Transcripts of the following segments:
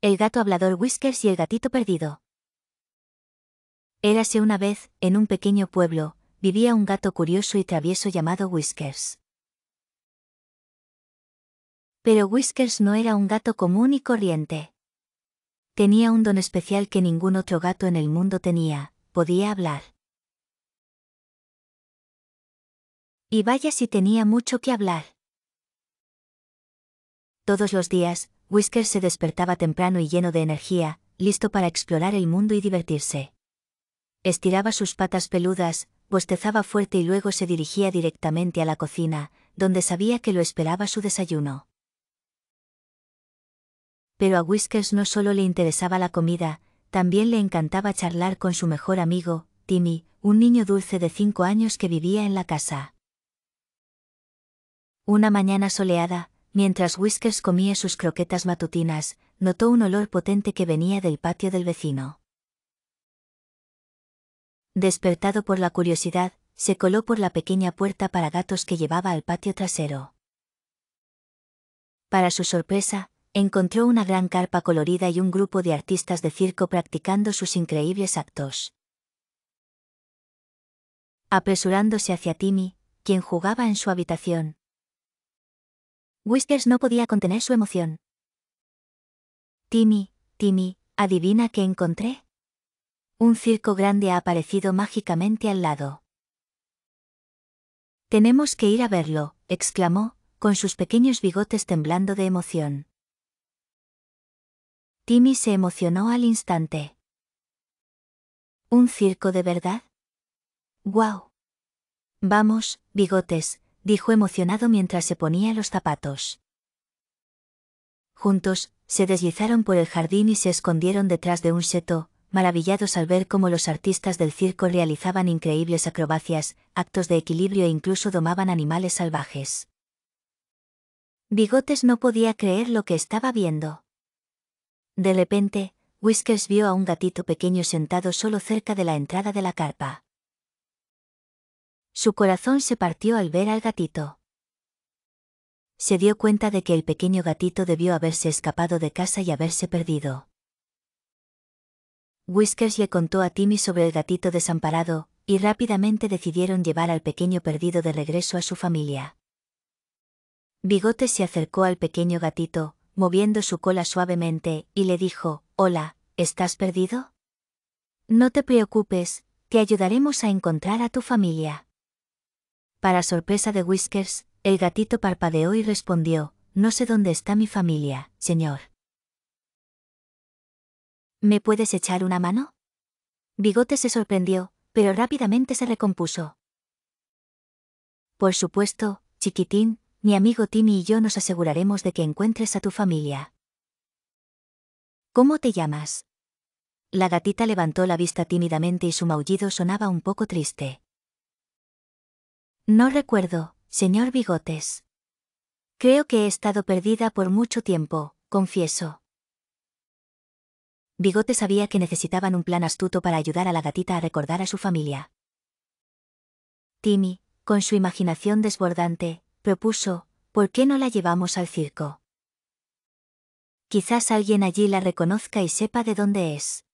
El gato hablador Whiskers y el gatito perdido. Érase una vez, en un pequeño pueblo, vivía un gato curioso y travieso llamado Whiskers. Pero Whiskers no era un gato común y corriente. Tenía un don especial que ningún otro gato en el mundo tenía, podía hablar. Y vaya si tenía mucho que hablar. Todos los días, Whiskers se despertaba temprano y lleno de energía, listo para explorar el mundo y divertirse. Estiraba sus patas peludas, bostezaba fuerte y luego se dirigía directamente a la cocina, donde sabía que lo esperaba su desayuno. Pero a Whiskers no solo le interesaba la comida, también le encantaba charlar con su mejor amigo, Timmy, un niño dulce de cinco años que vivía en la casa. Una mañana soleada, Mientras Whiskers comía sus croquetas matutinas, notó un olor potente que venía del patio del vecino. Despertado por la curiosidad, se coló por la pequeña puerta para gatos que llevaba al patio trasero. Para su sorpresa, encontró una gran carpa colorida y un grupo de artistas de circo practicando sus increíbles actos. Apresurándose hacia Timmy, quien jugaba en su habitación, Whiskers no podía contener su emoción. Timmy, Timmy, adivina qué encontré. Un circo grande ha aparecido mágicamente al lado. Tenemos que ir a verlo, exclamó, con sus pequeños bigotes temblando de emoción. Timmy se emocionó al instante. ¿Un circo de verdad? ¡Guau! Vamos, bigotes, dijo emocionado mientras se ponía los zapatos. Juntos, se deslizaron por el jardín y se escondieron detrás de un seto, maravillados al ver cómo los artistas del circo realizaban increíbles acrobacias, actos de equilibrio e incluso domaban animales salvajes. Bigotes no podía creer lo que estaba viendo. De repente, Whiskers vio a un gatito pequeño sentado solo cerca de la entrada de la carpa. Su corazón se partió al ver al gatito. Se dio cuenta de que el pequeño gatito debió haberse escapado de casa y haberse perdido. Whiskers le contó a Timmy sobre el gatito desamparado, y rápidamente decidieron llevar al pequeño perdido de regreso a su familia. Bigote se acercó al pequeño gatito, moviendo su cola suavemente, y le dijo, Hola, ¿estás perdido? No te preocupes, te ayudaremos a encontrar a tu familia. Para sorpresa de Whiskers, el gatito parpadeó y respondió, No sé dónde está mi familia, señor. ¿Me puedes echar una mano? Bigote se sorprendió, pero rápidamente se recompuso. Por supuesto, chiquitín, mi amigo Timmy y yo nos aseguraremos de que encuentres a tu familia. ¿Cómo te llamas? La gatita levantó la vista tímidamente y su maullido sonaba un poco triste. No recuerdo, señor Bigotes. Creo que he estado perdida por mucho tiempo, confieso. Bigotes sabía que necesitaban un plan astuto para ayudar a la gatita a recordar a su familia. Timmy, con su imaginación desbordante, propuso, ¿por qué no la llevamos al circo? Quizás alguien allí la reconozca y sepa de dónde es.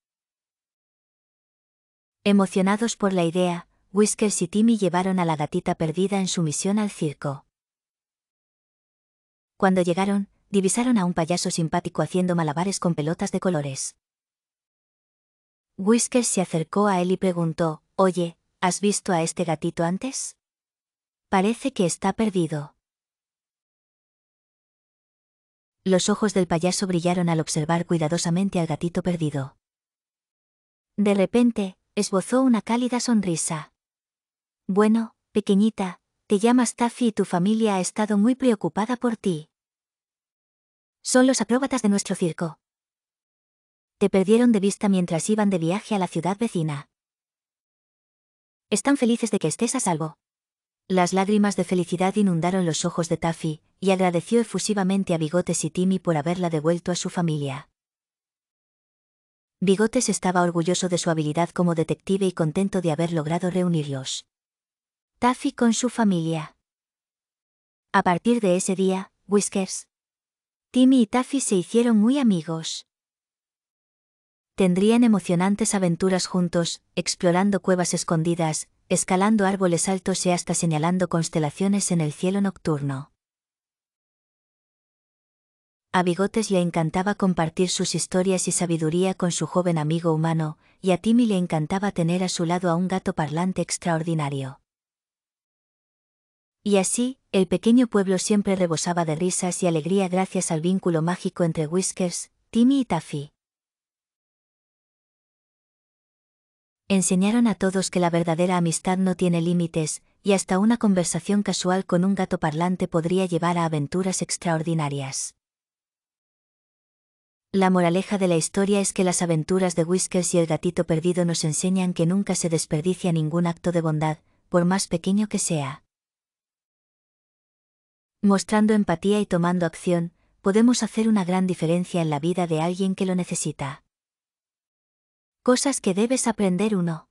Emocionados por la idea, Whiskers y Timmy llevaron a la gatita perdida en su misión al circo. Cuando llegaron, divisaron a un payaso simpático haciendo malabares con pelotas de colores. Whiskers se acercó a él y preguntó, Oye, ¿has visto a este gatito antes? Parece que está perdido. Los ojos del payaso brillaron al observar cuidadosamente al gatito perdido. De repente, esbozó una cálida sonrisa. Bueno, pequeñita, te llamas Taffy y tu familia ha estado muy preocupada por ti. Son los acróbatas de nuestro circo. Te perdieron de vista mientras iban de viaje a la ciudad vecina. Están felices de que estés a salvo. Las lágrimas de felicidad inundaron los ojos de Taffy, y agradeció efusivamente a Bigotes y Timmy por haberla devuelto a su familia. Bigotes estaba orgulloso de su habilidad como detective y contento de haber logrado reunirlos. Taffy con su familia. A partir de ese día, Whiskers, Timmy y Taffy se hicieron muy amigos. Tendrían emocionantes aventuras juntos, explorando cuevas escondidas, escalando árboles altos y hasta señalando constelaciones en el cielo nocturno. A Bigotes le encantaba compartir sus historias y sabiduría con su joven amigo humano, y a Timmy le encantaba tener a su lado a un gato parlante extraordinario. Y así, el pequeño pueblo siempre rebosaba de risas y alegría gracias al vínculo mágico entre Whiskers, Timmy y Taffy. Enseñaron a todos que la verdadera amistad no tiene límites, y hasta una conversación casual con un gato parlante podría llevar a aventuras extraordinarias. La moraleja de la historia es que las aventuras de Whiskers y el gatito perdido nos enseñan que nunca se desperdicia ningún acto de bondad, por más pequeño que sea. Mostrando empatía y tomando acción, podemos hacer una gran diferencia en la vida de alguien que lo necesita. Cosas que debes aprender uno: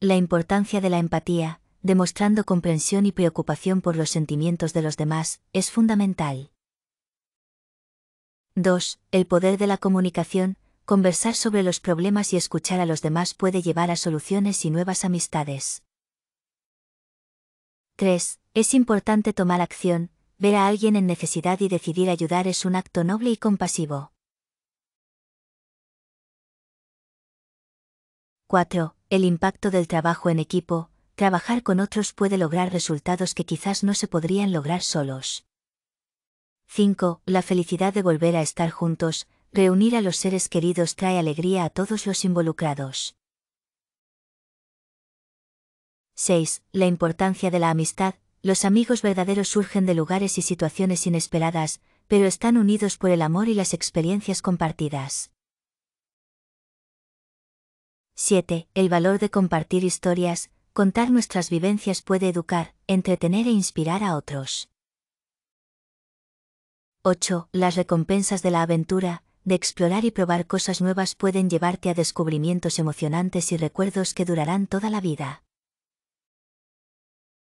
La importancia de la empatía, demostrando comprensión y preocupación por los sentimientos de los demás, es fundamental. 2. El poder de la comunicación, conversar sobre los problemas y escuchar a los demás puede llevar a soluciones y nuevas amistades. 3. Es importante tomar acción, ver a alguien en necesidad y decidir ayudar es un acto noble y compasivo. 4. El impacto del trabajo en equipo. Trabajar con otros puede lograr resultados que quizás no se podrían lograr solos. 5. La felicidad de volver a estar juntos, reunir a los seres queridos trae alegría a todos los involucrados. 6. La importancia de la amistad, los amigos verdaderos surgen de lugares y situaciones inesperadas, pero están unidos por el amor y las experiencias compartidas. 7. El valor de compartir historias, contar nuestras vivencias puede educar, entretener e inspirar a otros. 8. Las recompensas de la aventura, de explorar y probar cosas nuevas pueden llevarte a descubrimientos emocionantes y recuerdos que durarán toda la vida.